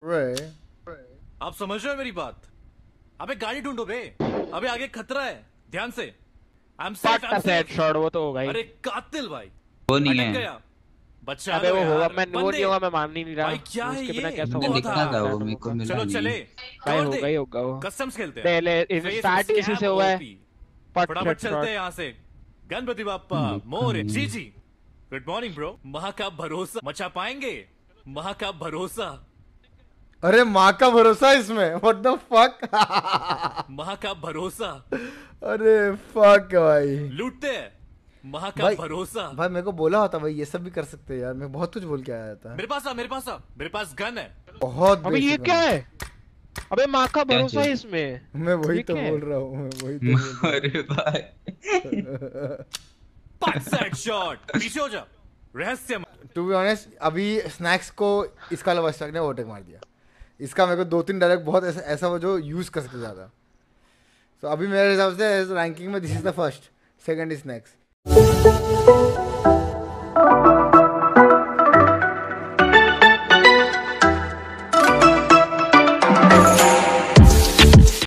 Right. आप समझ रहे हो मेरी बात अबे गाड़ी ढूंढो बे अबे आगे खतरा है ध्यान से I am safe I am safe shot वो तो होगा ही अरे कातिल भाई वो नहीं है बच्चा अबे वो होगा मैं वो नहीं होगा मैं मान नहीं रहा भाई क्या है ये कैसा होगा दिखा था वो मेरे को मिला चलो चले भाई हो गई होगा वो कस्टम्स खेलते हैं पहले इस तो तो स्टार्ट किसी से हुआ है फटाफट चलते हैं यहां से गणपति बाप्पा हम्म। मोर हम्म। जी जी गुड मॉर्निंग ब्रो महा का भरोसा मचा पाएंगे महा का भरोसा अरे माँ का भरोसा इसमें व्हाट द फक माँ का भरोसा अरे फक भाई लूटते माँ का भाई, भरोसा भाई मेरे को बोला होता भाई ये सब भी कर सकते हैं यार मैं बहुत कुछ बोल के आया था मेरे पास आ मेरे पास आ मेरे पास गन है बहुत अबे ये क्या है अबे माँ का भरोसा है इसमें तो मैं वही तो बोल रहा हूँ मैं वही तो अरे भाई पाँच शॉट पीछे हो जा रहस्य टू बी ऑनेस्ट अभी स्नैक्स को इसका अलावा स्नैक ने ओवरटेक मार दिया इसका मेरे को दो तीन डायलॉग बहुत ऐसा ऐसा हो जो यूज़ कर सकते ज़्यादा सो so, अभी मेरे हिसाब से रैंकिंग में this is the first second is next